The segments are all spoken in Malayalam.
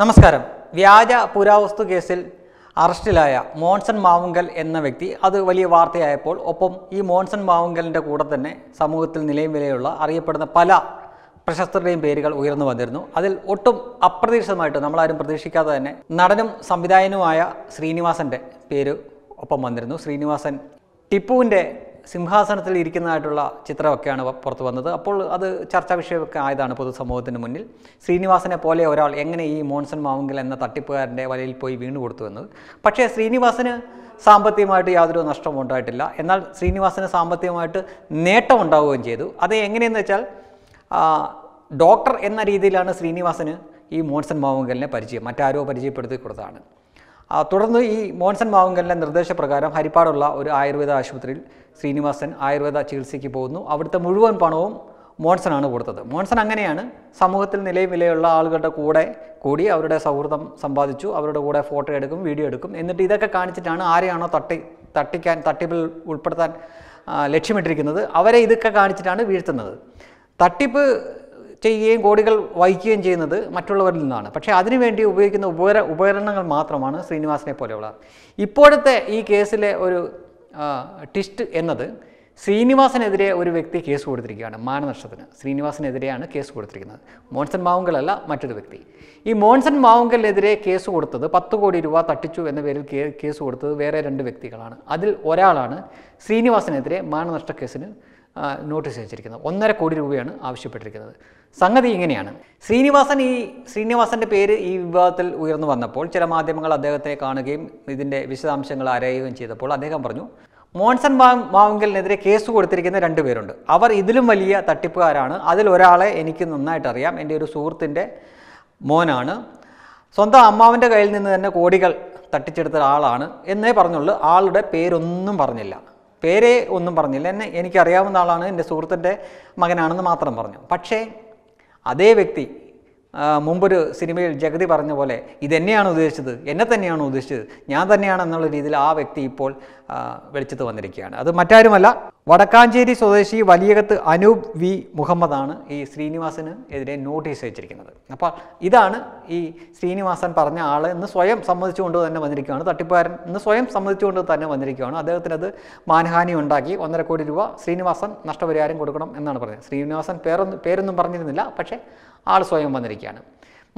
നമസ്കാരം വ്യാജ പുരാവസ്തു കേസിൽ അറസ്റ്റിലായ മോൺസൺ മാവുങ്കൽ എന്ന വ്യക്തി അത് വലിയ വാർത്തയായപ്പോൾ ഒപ്പം ഈ മോൺസൺ മാവുങ്കലിൻ്റെ കൂടെ തന്നെ സമൂഹത്തിൽ നിലയും വിലയുള്ള അറിയപ്പെടുന്ന പല പ്രശസ്തരുടെയും പേരുകൾ ഉയർന്നു വന്നിരുന്നു അതിൽ ഒട്ടും അപ്രതീക്ഷിതമായിട്ട് നമ്മളാരും പ്രതീക്ഷിക്കാതെ തന്നെ നടനും സംവിധായകനുമായ ശ്രീനിവാസൻ്റെ പേര് ഒപ്പം വന്നിരുന്നു ശ്രീനിവാസൻ ടിപ്പുവിൻ്റെ സിംഹാസനത്തിൽ ഇരിക്കുന്നതായിട്ടുള്ള ചിത്രമൊക്കെയാണ് പുറത്തു വന്നത് അപ്പോൾ അത് ചർച്ചാ വിഷയമൊക്കെ ആയതാണ് പൊതുസമൂഹത്തിന് മുന്നിൽ ശ്രീനിവാസനെ പോലെ ഒരാൾ എങ്ങനെ ഈ മോൺസൺ മാവുങ്കൽ എന്ന തട്ടിപ്പുകാരൻ്റെ വലയിൽ പോയി വീണു കൊടുത്തു എന്നത് പക്ഷേ ശ്രീനിവാസന് സാമ്പത്തികമായിട്ട് യാതൊരു നഷ്ടവും ഉണ്ടായിട്ടില്ല എന്നാൽ ശ്രീനിവാസന് സാമ്പത്തികമായിട്ട് നേട്ടം ഉണ്ടാവുകയും ചെയ്തു അത് എങ്ങനെയെന്ന് വെച്ചാൽ ഡോക്ടർ എന്ന രീതിയിലാണ് ശ്രീനിവാസന് ഈ മോൺസൺ മാവുങ്കലിനെ പരിചയം മറ്റാരോ പരിചയപ്പെടുത്തി കൊടുത്തതാണ് തുടർന്ന് ഈ മോൻസൺ മാവുങ്കലിൻ്റെ നിർദ്ദേശപ്രകാരം ഹരിപ്പാടുള്ള ഒരു ആയുർവേദ ആശുപത്രിയിൽ ശ്രീനിവാസൻ ആയുർവേദ ചികിത്സയ്ക്ക് പോകുന്നു അവിടുത്തെ മുഴുവൻ പണവും മോൺസനാണ് കൊടുത്തത് മോൺസൺ അങ്ങനെയാണ് സമൂഹത്തിൽ നിലയും വിലയുള്ള ആളുകളുടെ കൂടെ കൂടി അവരുടെ സൗഹൃദം സമ്പാദിച്ചു അവരുടെ കൂടെ ഫോട്ടോ എടുക്കും വീഡിയോ എടുക്കും എന്നിട്ട് ഇതൊക്കെ കാണിച്ചിട്ടാണ് ആരെയാണോ തട്ടി തട്ടിക്കാൻ തട്ടിപ്പിൽ ഉൾപ്പെടുത്താൻ ലക്ഷ്യമിട്ടിരിക്കുന്നത് അവരെ ഇതൊക്കെ കാണിച്ചിട്ടാണ് വീഴ്ത്തുന്നത് തട്ടിപ്പ് ചെയ്യുകയും കോടികൾ വഹിക്കുകയും ചെയ്യുന്നത് മറ്റുള്ളവരിൽ നിന്നാണ് പക്ഷേ അതിനുവേണ്ടി ഉപയോഗിക്കുന്ന ഉപകര ഉപകരണങ്ങൾ മാത്രമാണ് ശ്രീനിവാസനെ പോലെയുള്ള ഇപ്പോഴത്തെ ഈ കേസിലെ ഒരു ട്വിസ്റ്റ് എന്നത് ശ്രീനിവാസനെതിരെ ഒരു വ്യക്തി കേസ് കൊടുത്തിരിക്കുകയാണ് മാനനഷ്ടത്തിന് ശ്രീനിവാസനെതിരെയാണ് കേസ് കൊടുത്തിരിക്കുന്നത് മോൺസൺ മാവുങ്കലല്ല മറ്റൊരു വ്യക്തി ഈ മോൺസൺ മാവുങ്കലിനെതിരെ കേസ് കൊടുത്തത് പത്ത് കോടി രൂപ തട്ടിച്ചു എന്ന പേരിൽ കേസ് കൊടുത്തത് വേറെ രണ്ട് വ്യക്തികളാണ് അതിൽ ഒരാളാണ് ശ്രീനിവാസനെതിരെ മാനനഷ്ട കേസിന് നോട്ടീസ് അയച്ചിരിക്കുന്നത് ഒന്നര കോടി രൂപയാണ് ആവശ്യപ്പെട്ടിരിക്കുന്നത് സംഗതി ഇങ്ങനെയാണ് ശ്രീനിവാസൻ ഈ ശ്രീനിവാസൻ്റെ പേര് ഈ വിവാദത്തിൽ ഉയർന്നു വന്നപ്പോൾ ചില മാധ്യമങ്ങൾ അദ്ദേഹത്തെ കാണുകയും ഇതിൻ്റെ വിശദാംശങ്ങൾ ആരായുകയും ചെയ്തപ്പോൾ അദ്ദേഹം പറഞ്ഞു മോൺസൺ മാവുങ്കലിനെതിരെ കേസ് കൊടുത്തിരിക്കുന്ന രണ്ടുപേരുണ്ട് അവർ ഇതിലും വലിയ തട്ടിപ്പുകാരാണ് അതിൽ ഒരാളെ എനിക്ക് നന്നായിട്ട് അറിയാം എൻ്റെ ഒരു സുഹൃത്തിൻ്റെ മോനാണ് സ്വന്തം അമ്മാവിൻ്റെ കയ്യിൽ നിന്ന് തന്നെ കോടികൾ തട്ടിച്ചെടുത്ത ആളാണ് എന്നേ പറഞ്ഞുള്ളൂ ആളുടെ പേരൊന്നും പറഞ്ഞില്ല പേരെ ഒന്നും പറഞ്ഞില്ല എന്നെ എനിക്കറിയാവുന്ന ആളാണ് എൻ്റെ സുഹൃത്തിൻ്റെ മകനാണെന്ന് മാത്രം പറഞ്ഞു പക്ഷേ അതേ വ്യക്തി മുമ്പൊരു സിനിമയിൽ ജഗതി പറഞ്ഞ പോലെ ഇതെന്നെയാണ് ഉദ്ദേശിച്ചത് എന്നെ തന്നെയാണ് ഉദ്ദേശിച്ചത് ഞാൻ തന്നെയാണ് എന്നുള്ള രീതിയിൽ ആ വ്യക്തി ഇപ്പോൾ വെളിച്ചത്ത് വന്നിരിക്കുകയാണ് അത് മറ്റാരുമല്ല വടക്കാഞ്ചേരി സ്വദേശി വലിയകത്ത് അനൂപ് വി മുഹമ്മദാണ് ഈ ശ്രീനിവാസന് എതിരെ നോട്ടീസ് അയച്ചിരിക്കുന്നത് അപ്പോൾ ഇതാണ് ഈ ശ്രീനിവാസൻ പറഞ്ഞ ആൾ എന്ന് സ്വയം സമ്മതിച്ചുകൊണ്ട് തന്നെ വന്നിരിക്കുകയാണ് തട്ടിപ്പുകാരൻ എന്ന് സ്വയം സമ്മതിച്ചുകൊണ്ട് തന്നെ വന്നിരിക്കുകയാണ് അദ്ദേഹത്തിനത് മാനഹാനി ഉണ്ടാക്കി ഒന്നര കോടി രൂപ ശ്രീനിവാസൻ നഷ്ടപരിഹാരം കൊടുക്കണം എന്നാണ് പറഞ്ഞത് ശ്രീനിവാസൻ പേരൊന്നും പേരൊന്നും പറഞ്ഞിരുന്നില്ല പക്ഷേ ആൾ സ്വയം വന്നിരിക്കുകയാണ്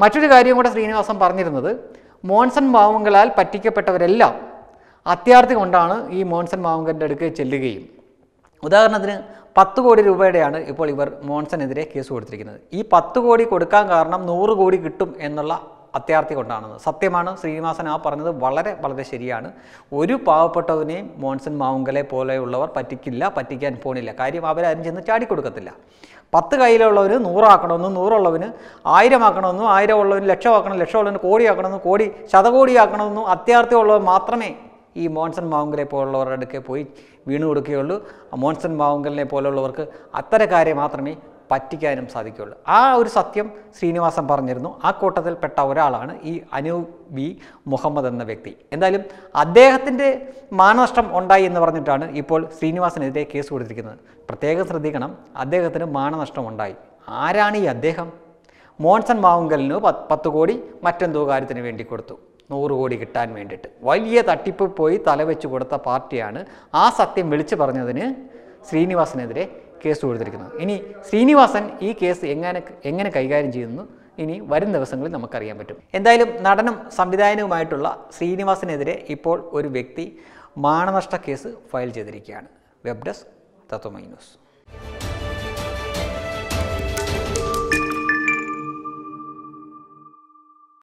മറ്റൊരു കാര്യം കൂടെ ശ്രീനിവാസൻ പറഞ്ഞിരുന്നത് മോൺസൺ ഭാവങ്ങളാൽ പറ്റിക്കപ്പെട്ടവരെല്ലാം അത്യാർത്ഥി കൊണ്ടാണ് ഈ മോൺസൺ മാവങ്കൻ്റെ അടുക്ക് ചെല്ലുകയും ഉദാഹരണത്തിന് പത്ത് കോടി രൂപയുടെയാണ് ഇപ്പോൾ ഇവർ മോൺസനെതിരെ കേസ് കൊടുത്തിരിക്കുന്നത് ഈ പത്ത് കോടി കൊടുക്കാൻ കാരണം നൂറ് കോടി കിട്ടും എന്നുള്ള അത്യാർത്ഥി കൊണ്ടാണെന്ന് സത്യമാണ് ശ്രീനിവാസൻ ആ പറഞ്ഞത് വളരെ വളരെ ശരിയാണ് ഒരു പാവപ്പെട്ടവനെയും മോൺസൺ മാവുങ്കലെ പോലെയുള്ളവർ പറ്റിക്കില്ല പറ്റിക്കാൻ പോണില്ല കാര്യം അവരാരും ചെന്ന് ചാടിക്കൊടുക്കത്തില്ല പത്ത് കയ്യിലുള്ളവന് നൂറാക്കണമെന്നും നൂറുള്ളവന് ആയിരമാക്കണമെന്നും ആയിരം ഉള്ളവന് ലക്ഷമാക്കണം ലക്ഷമുള്ളവന് കോടിയാക്കണമെന്നും കോടി ശതകോടിയാക്കണമെന്നും അത്യാർത്ഥി ഉള്ളവർ മാത്രമേ ഈ മോൺസൺ മാവുങ്കലെ പോലുള്ളവരുടെ അടുക്ക് പോയി വീണു കൊടുക്കുകയുള്ളൂ മോൺസൺ മാവുങ്കലിനെ പോലുള്ളവർക്ക് കാര്യം മാത്രമേ പറ്റിക്കാനും സാധിക്കുകയുള്ളൂ ആ ഒരു സത്യം ശ്രീനിവാസൻ പറഞ്ഞിരുന്നു ആ കൂട്ടത്തിൽപ്പെട്ട ഒരാളാണ് ഈ അനു വി മുഹമ്മദ് എന്ന വ്യക്തി എന്തായാലും അദ്ദേഹത്തിൻ്റെ മാനനഷ്ടം ഉണ്ടായി എന്ന് പറഞ്ഞിട്ടാണ് ഇപ്പോൾ ശ്രീനിവാസനെതിരെ കേസ് കൊടുത്തിരിക്കുന്നത് പ്രത്യേകം ശ്രദ്ധിക്കണം അദ്ദേഹത്തിന് മാനനഷ്ടം ഉണ്ടായി ആരാണ് ഈ അദ്ദേഹം മോൺസൺ മാവുങ്കലിന് പത്ത് കോടി മറ്റെന്തോ കാര്യത്തിന് വേണ്ടി കൊടുത്തു നൂറ് കോടി കിട്ടാൻ വേണ്ടിയിട്ട് വലിയ തട്ടിപ്പ് പോയി തലവെച്ച് കൊടുത്ത പാർട്ടിയാണ് ആ സത്യം വിളിച്ചു പറഞ്ഞതിന് ശ്രീനിവാസനെതിരെ കേസ് കൊടുത്തിരിക്കുന്നത് ഇനി ശ്രീനിവാസൻ ഈ കേസ് എങ്ങനെ എങ്ങനെ കൈകാര്യം ചെയ്യുന്നു ഇനി വരും ദിവസങ്ങളിൽ നമുക്കറിയാൻ പറ്റും എന്തായാലും നടനും സംവിധായകനുമായിട്ടുള്ള ശ്രീനിവാസനെതിരെ ഇപ്പോൾ ഒരു വ്യക്തി മാനനഷ്ട കേസ് ഫയൽ ചെയ്തിരിക്കുകയാണ് വെബ് ഡെസ്ക് തത്വമൈ ന്യൂസ്